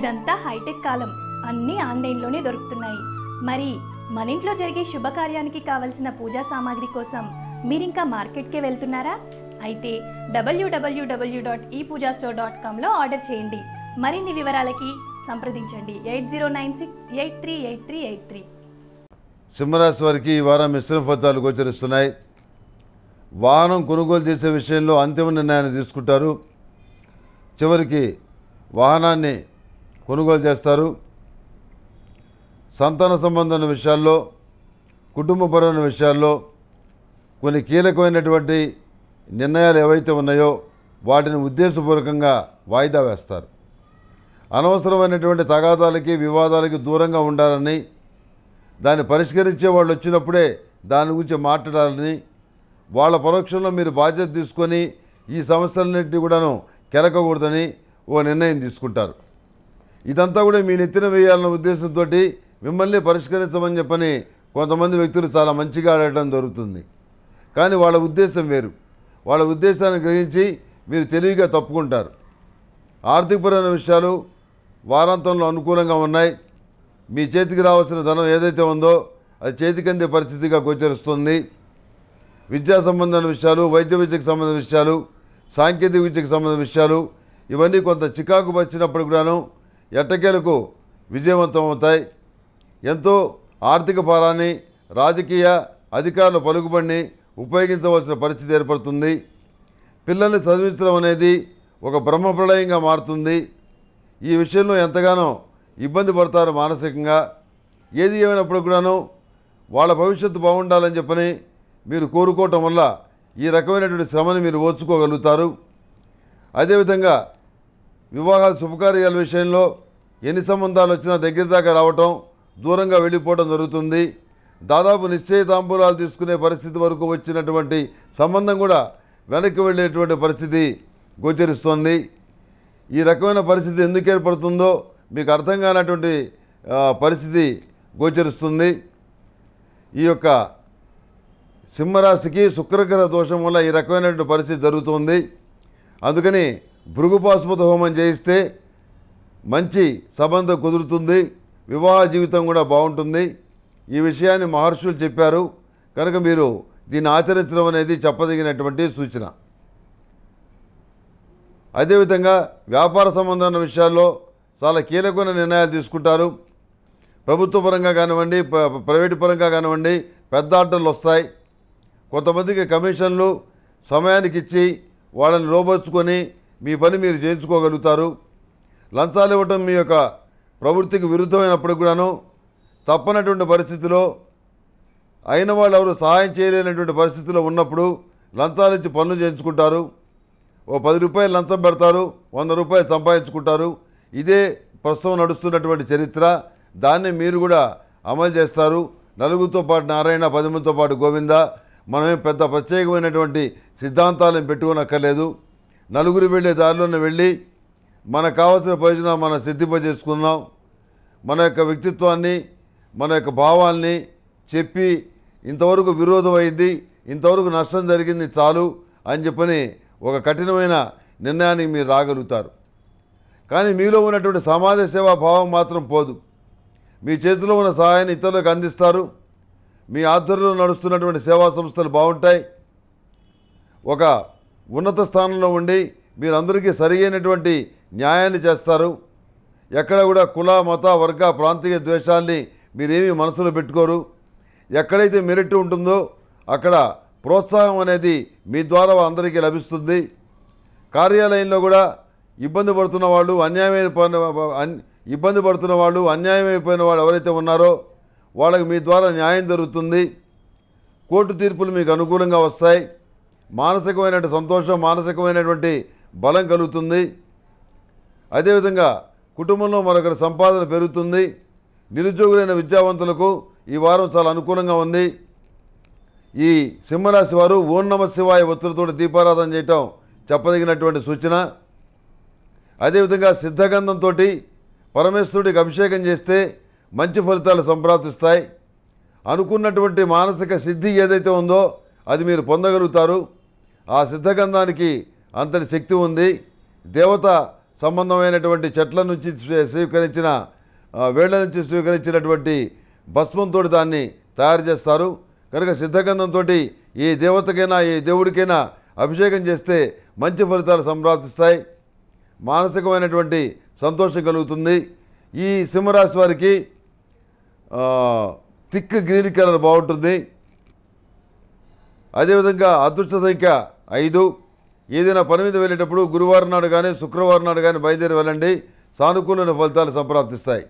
ఇదంతా హైటెక్ కాలం అన్నీ ఆన్లైన్లోనే దొరుకుతున్నాయి మరి మన ఇంట్లో జరిగే శుభకార్యానికి కావలసిన పూజా సామాగ్రి కోసం మీరింకా మార్కెట్కే వెళ్తున్నారా అయితే W W W dot e Puja store dot కామ్లో ఆర్డర్ చేయండి మరిన్ని వివరాలకి సంప్రదించండి eight zero nine six eight three eight three eight three సింహరాశి వారికి ఈ వారం మిశ్రమ ఫలితాలు గోచరిస్తున్నాయి వాహనం కొనుగోలు చేసే విషయంలో అంతిమ నిర్ణయాన్ని తీసుకుంటారు చివరికి వాహనాన్ని కొనుగోలు చేస్తారు సంతాన సంబంధమైన విషయాల్లో కుటుంబపరమైన విషయాల్లో కొన్ని కీలకమైనటువంటి నిర్ణయాలు ఏవైతే ఉన్నాయో వాటిని ఉద్దేశపూర్వకంగా వాయిదా వేస్తారు అనవసరమైనటువంటి తగాదాలకి వివాదాలకి దూరంగా ఉండాలని దాన్ని పరిష్కరించే వాళ్ళు వచ్చినప్పుడే దాని గురించి మాట్లాడాలని వాళ్ళ పరోక్షంలో మీరు బాధ్యత తీసుకొని ఈ సమస్యలన్నింటినీ కూడాను కెలకకూడదని ఓ నిర్ణయం తీసుకుంటారు ఇదంతా కూడా మీ నెత్తిన వేయాలన్న ఉద్దేశంతో మిమ్మల్ని పరిష్కరించమని చెప్పని కొంతమంది వ్యక్తులు చాలా మంచిగా ఆడటం జరుగుతుంది కానీ వాళ్ళ ఉద్దేశం వేరు వాళ్ళ ఉద్దేశాన్ని గ్రహించి మీరు తెలివిగా తప్పుకుంటారు ఆర్థికపరమైన విషయాలు వారాంతంలో అనుకూలంగా ఉన్నాయి మీ చేతికి రావాల్సిన ధనం ఏదైతే ఉందో అది చేతికందే పరిస్థితిగా గోచరిస్తుంది విద్యా సంబంధమైన విషయాలు వైద్య విద్యకు సంబంధించిన విషయాలు సాంకేతిక విద్యకు సంబంధించిన విషయాలు ఇవన్నీ కొంత చికాకు వచ్చినప్పుడు కూడాను ఎట్టకేలకు విజయవంతమవుతాయి ఎంతో ఆర్థిక భారాన్ని రాజకీయ అధికారుల పలుకుబడిని ఉపయోగించవలసిన పరిస్థితి ఏర్పడుతుంది పిల్లల్ని చదివించడం అనేది ఒక బ్రహ్మప్రళయంగా మారుతుంది ఈ విషయంలో ఎంతగానో ఇబ్బంది పడతారు మానసికంగా ఏది ఏమైనప్పుడు కూడాను వాళ్ళ భవిష్యత్తు బాగుండాలని చెప్పని మీరు కోరుకోవటం వల్ల ఈ రకమైనటువంటి శ్రమను మీరు ఓచుకోగలుగుతారు అదేవిధంగా వివాహాలు శుభకార్యాల విషయంలో ఎన్ని సంబంధాలు వచ్చినా దగ్గర దాకా రావటం దూరంగా వెళ్ళిపోవడం జరుగుతుంది దాదాపు నిశ్చయ తాంబూలాలు తీసుకునే పరిస్థితి వరకు వచ్చినటువంటి సంబంధం కూడా వెనక్కి వెళ్ళేటువంటి పరిస్థితి గోచరిస్తోంది ఈ రకమైన పరిస్థితి ఎందుకు ఏర్పడుతుందో మీకు అర్థం కానటువంటి పరిస్థితి గోచరిస్తుంది ఈ యొక్క సింహరాశికి శుక్రగ్రహ దోషం వల్ల ఈ రకమైనటువంటి పరిస్థితి జరుగుతుంది అందుకని భృగుపాశుపత హోమం చేయిస్తే మంచి సంబంధం కుదురుతుంది వివాహ జీవితం కూడా బాగుంటుంది ఈ విషయాన్ని మహర్షులు చెప్పారు కనుక మీరు దీన్ని ఆచరించడం అనేది చెప్పదగినటువంటి సూచన అదేవిధంగా వ్యాపార సంబంధమైన విషయాల్లో చాలా కీలకమైన నిర్ణయాలు తీసుకుంటారు ప్రభుత్వ పరంగా కానివ్వండి ప్రైవేటు పరంగా కానివ్వండి పెద్ద ఆటలు వస్తాయి కొంతమందికి కమిషన్లు సమయానికి ఇచ్చి వాళ్ళని లోబర్చుకొని మీ పని మీరు చేయించుకోగలుగుతారు లంచాలు ఇవ్వటం మీ యొక్క ప్రవృత్తికి విరుద్ధమైనప్పుడు కూడాను తప్పనటువంటి పరిస్థితిలో అయిన వాళ్ళు ఎవరు సహాయం చేయలేనటువంటి పరిస్థితిలో ఉన్నప్పుడు లంచాలు ఇచ్చి పనులు చేయించుకుంటారు ఓ పది రూపాయలు లంచం పెడతారు వంద రూపాయలు సంపాదించుకుంటారు ఇదే ప్రస్తుతం నడుస్తున్నటువంటి చరిత్ర దాన్ని మీరు కూడా అమలు చేస్తారు నలుగురితో పాటు నారాయణ మందితో పాటు గోవింద మనమే పెద్ద ప్రత్యేకమైనటువంటి సిద్ధాంతాలను పెట్టుకోనక్కర్లేదు నలుగురు వెళ్ళే దారిలోనే వెళ్ళి మనకు కావాల్సిన ప్రయోజనం మనం సిద్ధింపజేసుకుందాం మన యొక్క వ్యక్తిత్వాన్ని మన యొక్క భావాల్ని చెప్పి ఇంతవరకు విరోధం అయింది ఇంతవరకు నష్టం జరిగింది చాలు అని చెప్పని ఒక కఠినమైన నిర్ణయానికి మీరు రాగలుగుతారు కానీ మీలో ఉన్నటువంటి సమాజ సేవా భావం మాత్రం పోదు మీ చేతిలో ఉన్న సహాయాన్ని ఇతరులకు అందిస్తారు మీ ఆధ్వర్యంలో నడుస్తున్నటువంటి సేవా సంస్థలు బాగుంటాయి ఒక ఉన్నత స్థానంలో ఉండి మీరందరికీ సరియైనటువంటి న్యాయాన్ని చేస్తారు ఎక్కడ కూడా కుల మత వర్గ ప్రాంతీయ ద్వేషాల్ని మీరేమీ మనసులో పెట్టుకోరు ఎక్కడైతే మెరిట్ ఉంటుందో అక్కడ ప్రోత్సాహం అనేది మీ ద్వారా అందరికీ లభిస్తుంది కార్యాలయంలో కూడా ఇబ్బంది పడుతున్న వాళ్ళు అన్యాయమైన ఇబ్బంది పడుతున్న వాళ్ళు అన్యాయమైపోయిన వాళ్ళు ఎవరైతే ఉన్నారో వాళ్ళకి మీ ద్వారా న్యాయం జరుగుతుంది కోర్టు తీర్పులు మీకు అనుకూలంగా వస్తాయి మానసికమైన సంతోషం మానసికమైనటువంటి బలం కలుగుతుంది అదేవిధంగా కుటుంబంలో మరొకరి సంపాదన పెరుగుతుంది నిరుద్యోగులైన విద్యావంతులకు ఈ వారం చాలా అనుకూలంగా ఉంది ఈ సింహరాశి వారు ఓం నమ శివాయ ఒత్తులతో దీపారాధన చేయటం చెప్పదగినటువంటి సూచన అదేవిధంగా సిద్ధగంధంతో పరమేశ్వరుడికి అభిషేకం చేస్తే మంచి ఫలితాలు సంప్రాప్తిస్తాయి అనుకున్నటువంటి మానసిక సిద్ధి ఏదైతే ఉందో అది మీరు పొందగలుగుతారు ఆ సిద్ధగంధానికి అంతటి శక్తి ఉంది దేవత సంబంధమైనటువంటి చెట్ల నుంచి స్వీకరించిన వేళ్ల నుంచి స్వీకరించినటువంటి భస్మంతో దాన్ని తయారు చేస్తారు కనుక సిద్ధగంధంతో ఏ దేవతకైనా ఏ దేవుడికైనా అభిషేకం చేస్తే మంచి ఫలితాలు సంప్రాప్తిస్తాయి మానసికమైనటువంటి సంతోషం కలుగుతుంది ఈ సింహరాశి వారికి తిక్ గ్రీన్ కలర్ బాగుంటుంది అదేవిధంగా అదృష్ట సంఖ్య ఐదు ఏదైనా పని మీద వెళ్ళేటప్పుడు గురువారం నాడు కానీ శుక్రవారం నాడు కానీ బయలుదేరి వెళ్ళండి సానుకూలమైన ఫలితాలు సంప్రాప్తిస్తాయి